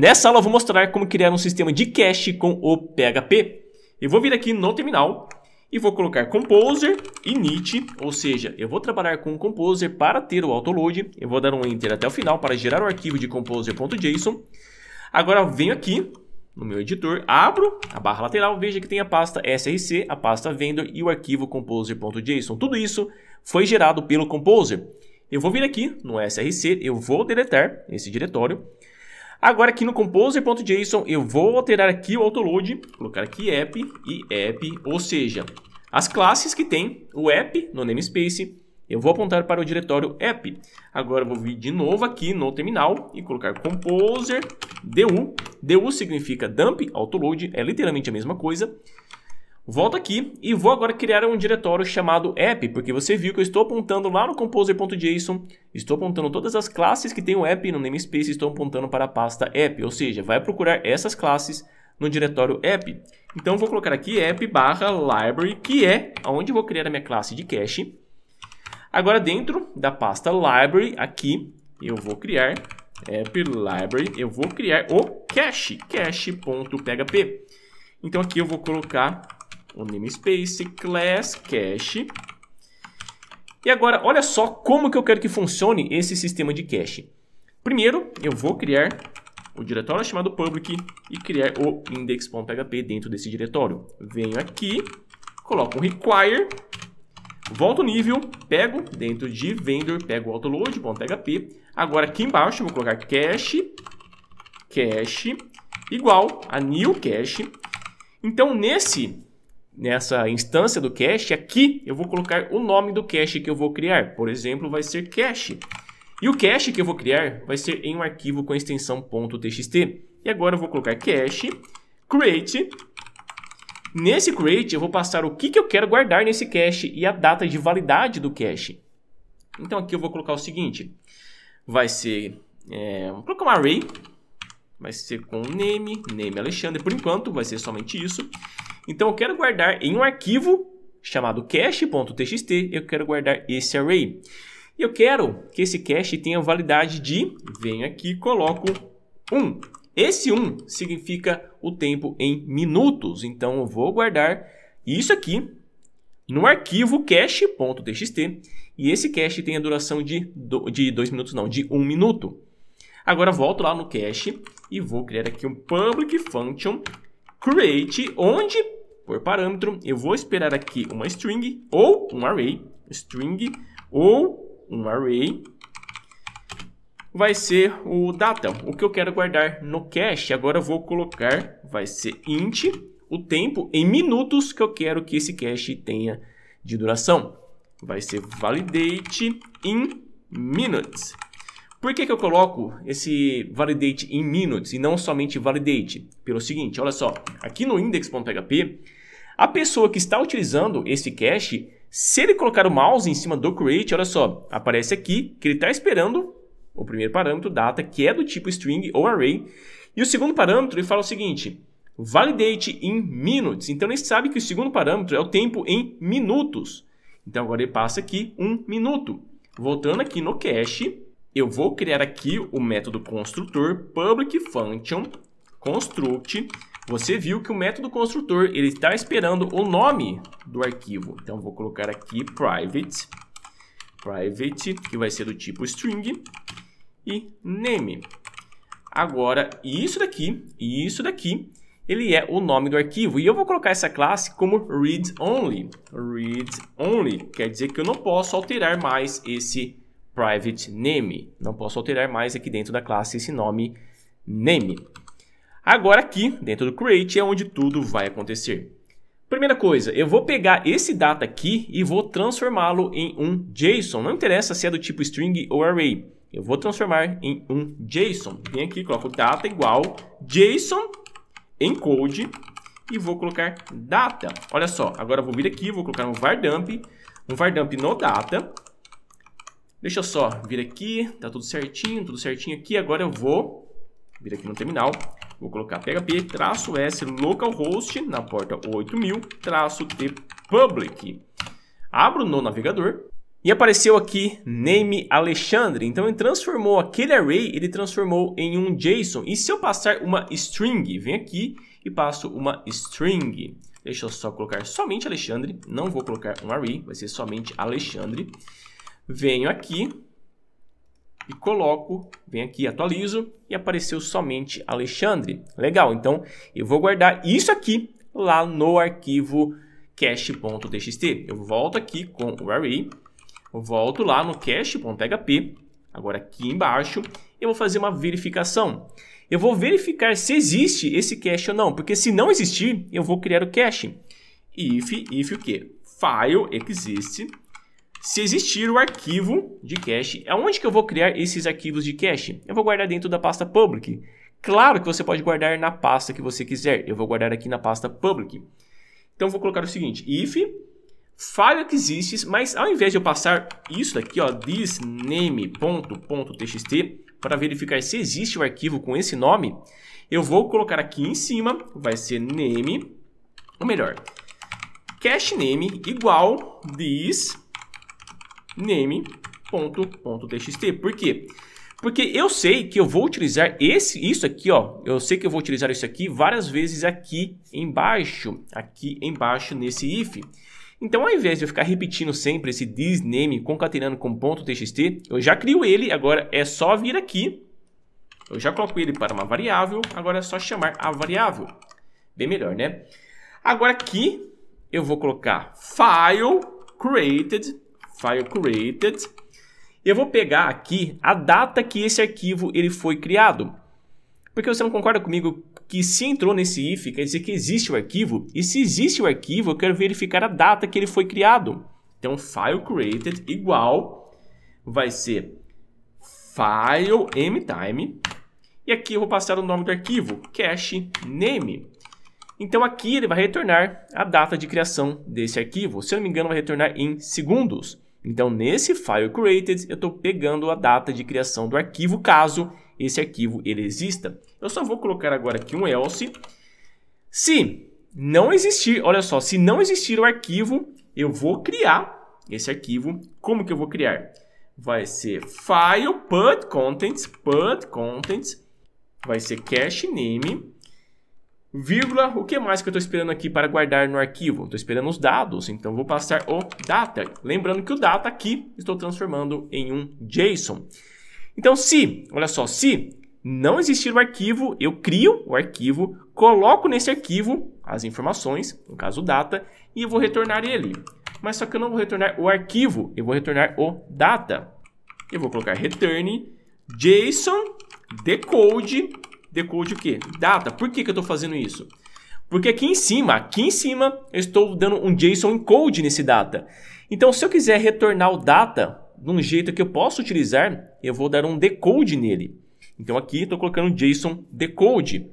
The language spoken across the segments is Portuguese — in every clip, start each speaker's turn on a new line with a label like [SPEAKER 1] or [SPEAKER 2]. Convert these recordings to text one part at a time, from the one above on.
[SPEAKER 1] Nessa aula eu vou mostrar como criar um sistema de cache com o PHP. Eu vou vir aqui no terminal e vou colocar Composer init, ou seja, eu vou trabalhar com o Composer para ter o autoload. Eu vou dar um Enter até o final para gerar o arquivo de composer.json. Agora venho aqui no meu editor, abro a barra lateral, veja que tem a pasta src, a pasta vendor e o arquivo composer.json. Tudo isso foi gerado pelo Composer. Eu vou vir aqui no src, eu vou deletar esse diretório Agora aqui no composer.json eu vou alterar aqui o autoload, colocar aqui app e app, ou seja, as classes que tem o app no namespace, eu vou apontar para o diretório app. Agora eu vou vir de novo aqui no terminal e colocar composer du, du significa dump, autoload, é literalmente a mesma coisa. Volto aqui e vou agora criar um diretório chamado app, porque você viu que eu estou apontando lá no composer.json, estou apontando todas as classes que tem o app no namespace, estou apontando para a pasta app, ou seja, vai procurar essas classes no diretório app. Então vou colocar aqui app barra library, que é onde vou criar a minha classe de cache. Agora dentro da pasta library, aqui, eu vou criar app library, eu vou criar o cache, cache.php. Então aqui eu vou colocar o namespace, class, cache. E agora, olha só como que eu quero que funcione esse sistema de cache. Primeiro, eu vou criar o diretório chamado public e criar o index.php dentro desse diretório. Venho aqui, coloco um require, volto o nível, pego dentro de vendor, pego o autoload.php. Agora aqui embaixo vou colocar cache, cache, igual a new cache. Então nesse nessa instância do cache, aqui eu vou colocar o nome do cache que eu vou criar. Por exemplo, vai ser cache. E o cache que eu vou criar vai ser em um arquivo com a extensão .txt. E agora eu vou colocar cache, create. Nesse create eu vou passar o que, que eu quero guardar nesse cache e a data de validade do cache. Então aqui eu vou colocar o seguinte. Vai ser, é, vou colocar um array. Vai ser com name, name Alexandre por enquanto, vai ser somente isso. Então eu quero guardar em um arquivo chamado cache.txt, eu quero guardar esse array. E eu quero que esse cache tenha validade de, venho aqui, coloco 1. Esse 1 significa o tempo em minutos, então eu vou guardar isso aqui no arquivo cache.txt e esse cache tem a duração de 2 de dois minutos, não, de 1 um minuto. Agora volto lá no cache e vou criar aqui um public function create, onde, por parâmetro, eu vou esperar aqui uma string ou um array, string ou um array, vai ser o data, o que eu quero guardar no cache. Agora eu vou colocar, vai ser int, o tempo em minutos que eu quero que esse cache tenha de duração. Vai ser validate in minutes. Por que, que eu coloco esse validate em minutes e não somente validate? Pelo seguinte, olha só, aqui no index.php, a pessoa que está utilizando esse cache, se ele colocar o mouse em cima do create, olha só, aparece aqui que ele está esperando o primeiro parâmetro, data, que é do tipo string ou array, e o segundo parâmetro, ele fala o seguinte, validate in minutes. Então ele sabe que o segundo parâmetro é o tempo em minutos. Então agora ele passa aqui um minuto. Voltando aqui no cache, eu vou criar aqui o método construtor public function construct. Você viu que o método construtor ele está esperando o nome do arquivo. Então vou colocar aqui private private que vai ser do tipo string e name. Agora isso daqui e isso daqui ele é o nome do arquivo. E eu vou colocar essa classe como read only. Read only quer dizer que eu não posso alterar mais esse private name. Não posso alterar mais aqui dentro da classe esse nome name. Agora aqui, dentro do create, é onde tudo vai acontecer. Primeira coisa, eu vou pegar esse data aqui e vou transformá-lo em um JSON. Não interessa se é do tipo string ou array. Eu vou transformar em um JSON. Vem aqui, coloco data igual JSON encode e vou colocar data. Olha só, agora eu vou vir aqui, vou colocar um var dump, um var dump no data Deixa eu só vir aqui, tá tudo certinho, tudo certinho aqui. Agora eu vou vir aqui no terminal, vou colocar php s localhost na porta 8000 t public. Abro no navegador e apareceu aqui name Alexandre. Então ele transformou aquele array, ele transformou em um JSON. E se eu passar uma string, vem aqui e passo uma string. Deixa eu só colocar somente Alexandre, não vou colocar um array, vai ser somente Alexandre venho aqui e coloco, venho aqui, atualizo e apareceu somente Alexandre. Legal, então eu vou guardar isso aqui lá no arquivo cache.txt. Eu volto aqui com o array, volto lá no cache.php, agora aqui embaixo, eu vou fazer uma verificação. Eu vou verificar se existe esse cache ou não, porque se não existir, eu vou criar o cache. If, if o quê? File existe se existir o arquivo de cache, aonde que eu vou criar esses arquivos de cache? Eu vou guardar dentro da pasta public. Claro que você pode guardar na pasta que você quiser. Eu vou guardar aqui na pasta public. Então vou colocar o seguinte, if falha que existe, mas ao invés de eu passar isso daqui, ó, this name.txt para verificar se existe o um arquivo com esse nome, eu vou colocar aqui em cima, vai ser name, ou melhor, cache name igual this name.txt. Por quê? Porque eu sei que eu vou utilizar esse, isso aqui, ó. Eu sei que eu vou utilizar isso aqui várias vezes aqui embaixo, aqui embaixo nesse if. Então, ao invés de eu ficar repetindo sempre esse this name concatenando com ponto .txt, eu já crio ele, agora é só vir aqui. Eu já coloco ele para uma variável, agora é só chamar a variável. Bem melhor, né? Agora aqui eu vou colocar file created file created. Eu vou pegar aqui a data que esse arquivo ele foi criado. Porque você não concorda comigo que se entrou nesse if, quer dizer que existe o arquivo, e se existe o arquivo, eu quero verificar a data que ele foi criado. Então, file created igual vai ser file mtime, e aqui eu vou passar o nome do arquivo, cache name. Então aqui ele vai retornar a data de criação desse arquivo, se eu não me engano vai retornar em segundos. Então, nesse file created, eu estou pegando a data de criação do arquivo, caso esse arquivo ele exista. Eu só vou colocar agora aqui um else. Se não existir, olha só, se não existir o arquivo, eu vou criar esse arquivo. Como que eu vou criar? Vai ser file put contents, put contents, vai ser cache name, Vírgula, o que mais que eu estou esperando aqui para guardar no arquivo? Estou esperando os dados, então vou passar o data. Lembrando que o data aqui estou transformando em um JSON. Então se, olha só, se não existir o arquivo, eu crio o arquivo, coloco nesse arquivo as informações, no caso o data, e vou retornar ele. Mas só que eu não vou retornar o arquivo, eu vou retornar o data. Eu vou colocar return json decode decode o quê? Data. Por que, que eu estou fazendo isso? Porque aqui em cima, aqui em cima, eu estou dando um JSON encode nesse data. Então, se eu quiser retornar o data de um jeito que eu possa utilizar, eu vou dar um decode nele. Então, aqui estou colocando JSON decode.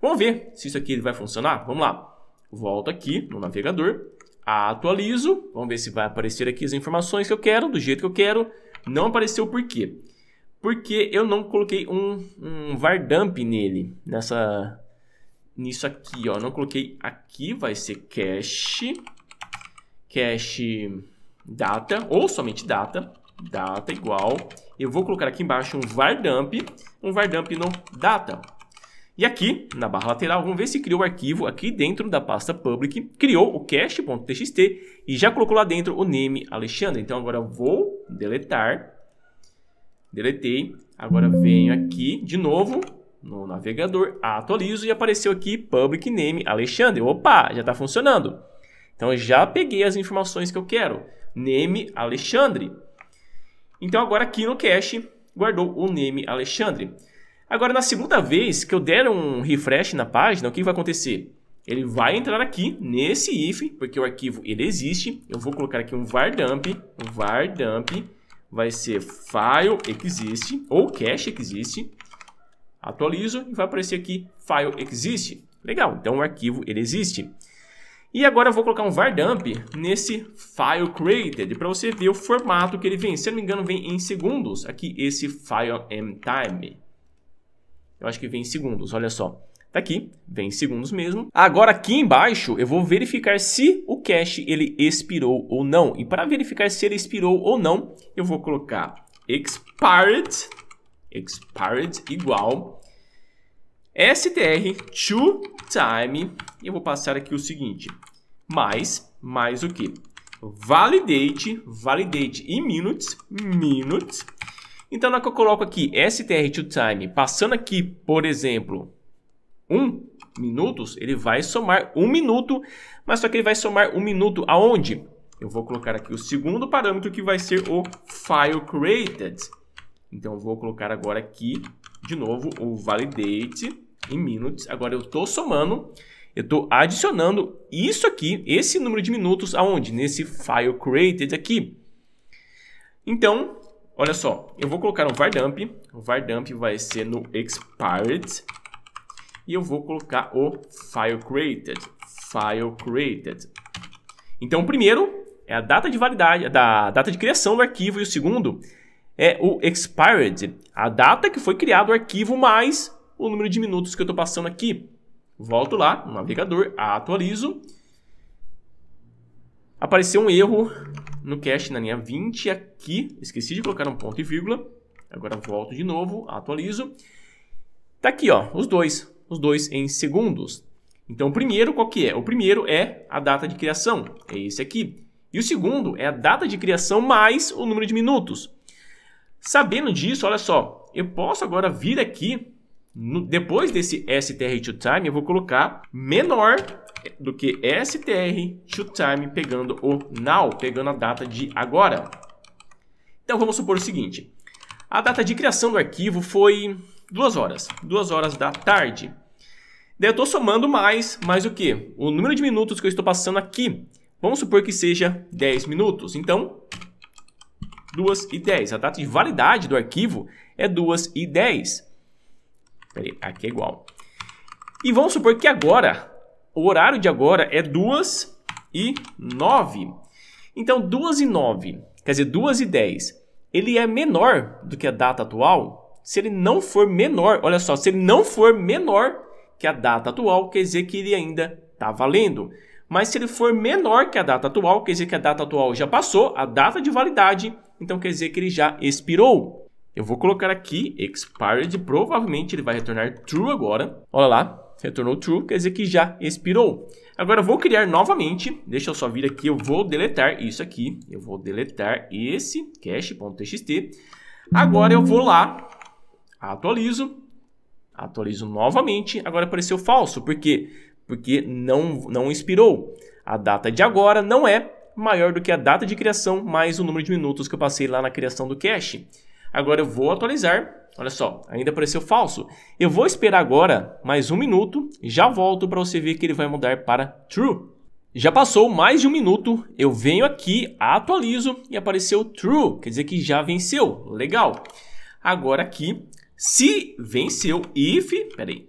[SPEAKER 1] Vamos ver se isso aqui vai funcionar? Vamos lá. Volto aqui no navegador, atualizo. Vamos ver se vai aparecer aqui as informações que eu quero, do jeito que eu quero. Não apareceu por quê? porque eu não coloquei um, um var dump nele, nessa, nisso aqui, ó. Não coloquei aqui, vai ser cache, cache data, ou somente data, data igual. Eu vou colocar aqui embaixo um var dump, um var dump no data. E aqui, na barra lateral, vamos ver se criou o arquivo aqui dentro da pasta public, criou o cache.txt e já colocou lá dentro o name Alexandre. Então agora eu vou deletar Deletei. Agora venho aqui de novo no navegador, atualizo e apareceu aqui public name Alexandre. Opa, já está funcionando. Então já peguei as informações que eu quero. Name Alexandre. Então agora aqui no cache guardou o name Alexandre. Agora na segunda vez que eu der um refresh na página, o que vai acontecer? Ele vai entrar aqui nesse if, porque o arquivo ele existe. Eu vou colocar aqui um var dump, var dump vai ser file existe ou cache existe. Atualizo e vai aparecer aqui file existe. Legal, então o arquivo ele existe. E agora eu vou colocar um var dump nesse file created para você ver o formato que ele vem. Se eu não me engano, vem em segundos. Aqui esse file m time. Eu acho que vem em segundos, olha só. Tá aqui, vem segundos mesmo. Agora aqui embaixo eu vou verificar se o cache ele expirou ou não. E para verificar se ele expirou ou não, eu vou colocar expired, expired igual str to time. E eu vou passar aqui o seguinte, mais, mais o que? Validate, validate em minutes, minutes. Então, na que eu coloco aqui str to time, passando aqui, por exemplo, 1 minutos, ele vai somar 1 minuto, mas só que ele vai somar 1 minuto aonde? Eu vou colocar aqui o segundo parâmetro que vai ser o file created. Então vou colocar agora aqui de novo o validate em minutes. Agora eu estou somando, eu estou adicionando isso aqui, esse número de minutos aonde? Nesse file created aqui. Então, olha só, eu vou colocar um var dump, o var dump vai ser no expired e eu vou colocar o file created, file created. Então, o primeiro é a data de validade, da data de criação do arquivo e o segundo é o expired, a data que foi criado o arquivo mais o número de minutos que eu estou passando aqui. Volto lá no navegador, atualizo. Apareceu um erro no cache na linha 20 aqui. Esqueci de colocar um ponto e vírgula. Agora volto de novo, atualizo. Tá aqui, ó, os dois os dois em segundos. Então, o primeiro, qual que é? O primeiro é a data de criação, é esse aqui. E o segundo é a data de criação mais o número de minutos. Sabendo disso, olha só, eu posso agora vir aqui, no, depois desse str to time, eu vou colocar menor do que str to time pegando o now, pegando a data de agora. Então, vamos supor o seguinte. A data de criação do arquivo foi duas horas, duas horas da tarde. Daí eu estou somando mais, mais o quê? O número de minutos que eu estou passando aqui. Vamos supor que seja 10 minutos. Então, 2 e 10. A data de validade do arquivo é 2 e 10. Peraí, aqui é igual. E vamos supor que agora, o horário de agora é 2 e 9. Então, 2 e 9, quer dizer, 2 e 10, ele é menor do que a data atual? se ele não for menor, olha só, se ele não for menor que a data atual, quer dizer que ele ainda está valendo. Mas se ele for menor que a data atual, quer dizer que a data atual já passou, a data de validade, então quer dizer que ele já expirou. Eu vou colocar aqui expired, provavelmente ele vai retornar true agora. Olha lá, retornou true, quer dizer que já expirou. Agora eu vou criar novamente, deixa eu só vir aqui, eu vou deletar isso aqui, eu vou deletar esse cache.txt. Agora eu vou lá Atualizo. Atualizo novamente. Agora apareceu falso. Por quê? Porque não, não expirou. A data de agora não é maior do que a data de criação mais o número de minutos que eu passei lá na criação do cache. Agora eu vou atualizar. Olha só, ainda apareceu falso. Eu vou esperar agora mais um minuto. Já volto para você ver que ele vai mudar para true. Já passou mais de um minuto, eu venho aqui, atualizo e apareceu true, quer dizer que já venceu, legal. Agora aqui se venceu if, peraí,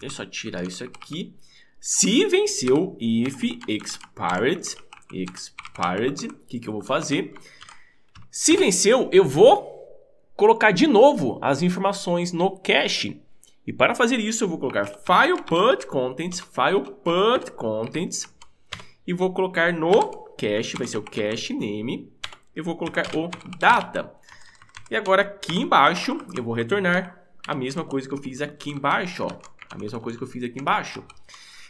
[SPEAKER 1] deixa eu só tirar isso aqui. Se venceu if expired, expired, o que, que eu vou fazer? Se venceu, eu vou colocar de novo as informações no cache. E para fazer isso, eu vou colocar file put contents, file put contents, e vou colocar no cache, vai ser o cache name, eu vou colocar o data. E agora aqui embaixo, eu vou retornar a mesma coisa que eu fiz aqui embaixo, ó. A mesma coisa que eu fiz aqui embaixo.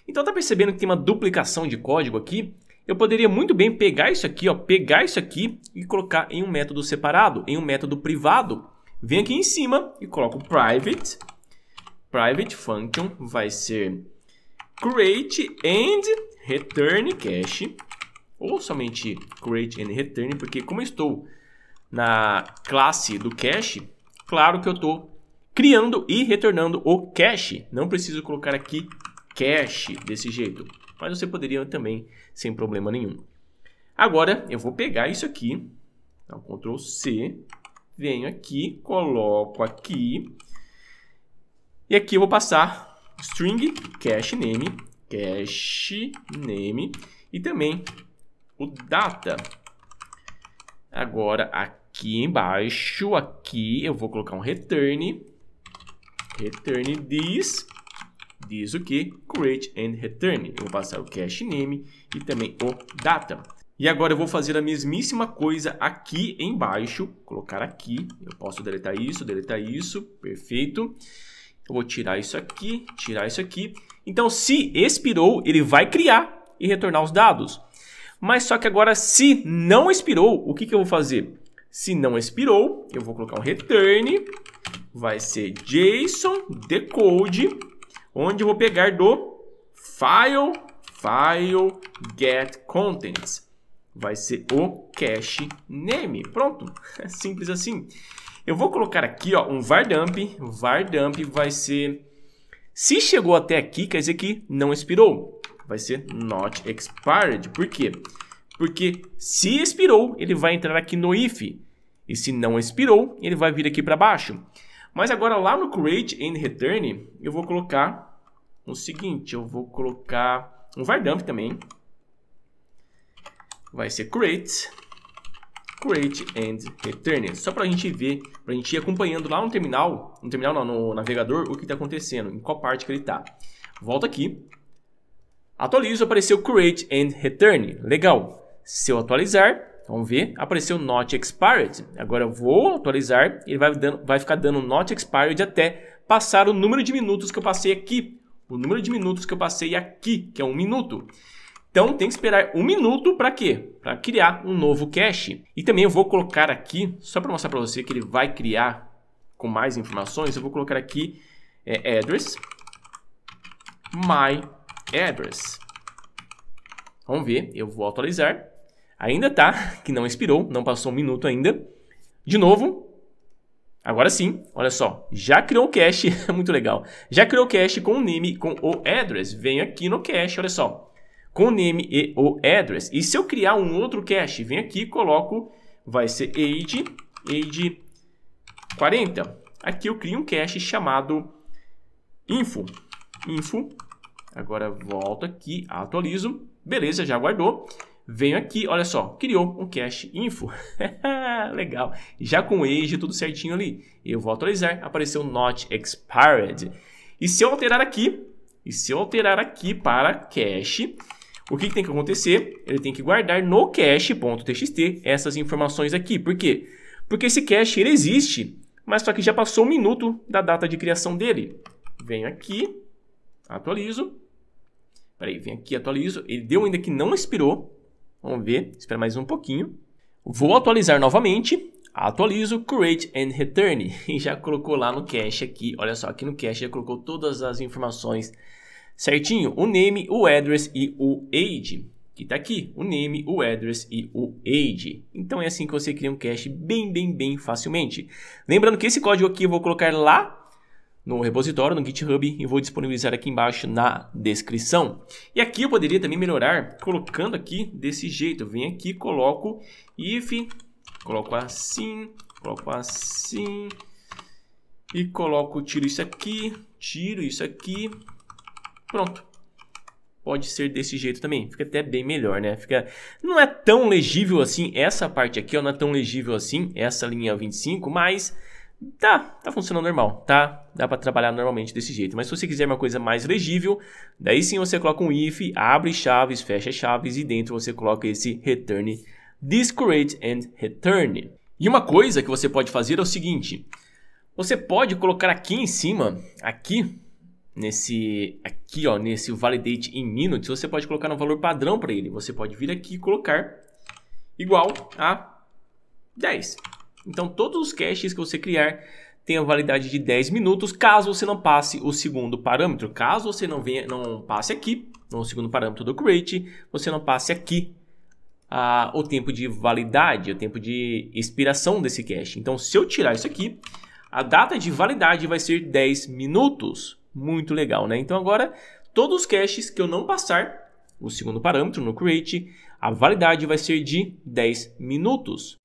[SPEAKER 1] Então tá percebendo que tem uma duplicação de código aqui? Eu poderia muito bem pegar isso aqui, ó, pegar isso aqui e colocar em um método separado, em um método privado. Vem aqui em cima e coloco private. Private function vai ser create and return cache. Ou somente create and return, porque como eu estou na classe do cache, claro que eu estou criando e retornando o cache. Não preciso colocar aqui cache desse jeito, mas você poderia também sem problema nenhum. Agora eu vou pegar isso aqui, então Ctrl C, venho aqui, coloco aqui e aqui eu vou passar string cache name, cache name e também o data. Agora aqui aqui embaixo, aqui eu vou colocar um return, return this, diz o que? Create and return. Eu vou passar o cache name e também o data. E agora eu vou fazer a mesmíssima coisa aqui embaixo, colocar aqui, eu posso deletar isso, deletar isso, perfeito. Eu vou tirar isso aqui, tirar isso aqui. Então se expirou, ele vai criar e retornar os dados. Mas só que agora se não expirou, o que, que eu vou fazer? Se não expirou, eu vou colocar um return, vai ser JSON decode, onde eu vou pegar do file, file get contents. Vai ser o cache name. Pronto, é simples assim. Eu vou colocar aqui ó, um var dump, var dump vai ser... Se chegou até aqui, quer dizer que não expirou. Vai ser not expired. Por quê? Porque porque se expirou, ele vai entrar aqui no if. E se não expirou, ele vai vir aqui para baixo. Mas agora lá no create and return, eu vou colocar o seguinte, eu vou colocar um var dump também. Vai ser create create and return, só para a gente ver, para a gente ir acompanhando lá no terminal, no terminal não, no navegador, o que está acontecendo, em qual parte que ele está. Volto aqui, atualizo, apareceu create and return, legal. Se eu atualizar, vamos ver, apareceu Not Expired. Agora eu vou atualizar, ele vai, dando, vai ficar dando Not Expired até passar o número de minutos que eu passei aqui. O número de minutos que eu passei aqui, que é um minuto. Então tem que esperar um minuto para quê? Para criar um novo cache. E também eu vou colocar aqui, só para mostrar para você que ele vai criar com mais informações, eu vou colocar aqui é, address, my address. Vamos ver, eu vou atualizar. Ainda tá, que não expirou, não passou um minuto ainda. De novo. Agora sim, olha só. Já criou o cache, é muito legal. Já criou o cache com o name, com o address. Venho aqui no cache, olha só. Com o name e o address. E se eu criar um outro cache, venho aqui coloco, vai ser age, age 40. Aqui eu crio um cache chamado info. Info. Agora volto aqui, atualizo. Beleza, já guardou venho aqui, olha só, criou um cache info. Legal. Já com age tudo certinho ali. Eu vou atualizar, apareceu not expired. E se eu alterar aqui, e se eu alterar aqui para cache, o que, que tem que acontecer? Ele tem que guardar no cache.txt essas informações aqui. Por quê? Porque esse cache ele existe, mas só que já passou um minuto da data de criação dele. Venho aqui, atualizo. Peraí, venho aqui, atualizo. Ele deu ainda que não expirou. Vamos ver, espera mais um pouquinho. Vou atualizar novamente. Atualizo, create and return. E já colocou lá no cache aqui. Olha só, aqui no cache já colocou todas as informações certinho. O name, o address e o age. Que tá aqui. O name, o address e o age. Então é assim que você cria um cache bem, bem, bem facilmente. Lembrando que esse código aqui eu vou colocar lá no repositório, no GitHub, e vou disponibilizar aqui embaixo na descrição. E aqui eu poderia também melhorar colocando aqui desse jeito. Eu venho aqui, coloco if, coloco assim, coloco assim, e coloco, tiro isso aqui, tiro isso aqui, pronto. Pode ser desse jeito também, fica até bem melhor, né? Fica... Não é tão legível assim, essa parte aqui ó, não é tão legível assim, essa linha 25, mas tá, tá funcionando normal, tá? Dá para trabalhar normalmente desse jeito. Mas se você quiser uma coisa mais legível, daí sim você coloca um if, abre chaves, fecha chaves e dentro você coloca esse return, discrete and return. E uma coisa que você pode fazer é o seguinte, você pode colocar aqui em cima, aqui, nesse aqui ó, nesse validate in minutes, você pode colocar um valor padrão para ele. Você pode vir aqui e colocar igual a 10. Então, todos os caches que você criar têm a validade de 10 minutos, caso você não passe o segundo parâmetro. Caso você não venha, não passe aqui, no segundo parâmetro do create, você não passe aqui ah, o tempo de validade, o tempo de expiração desse cache. Então, se eu tirar isso aqui, a data de validade vai ser 10 minutos. Muito legal, né? Então, agora, todos os caches que eu não passar o segundo parâmetro no create, a validade vai ser de 10 minutos.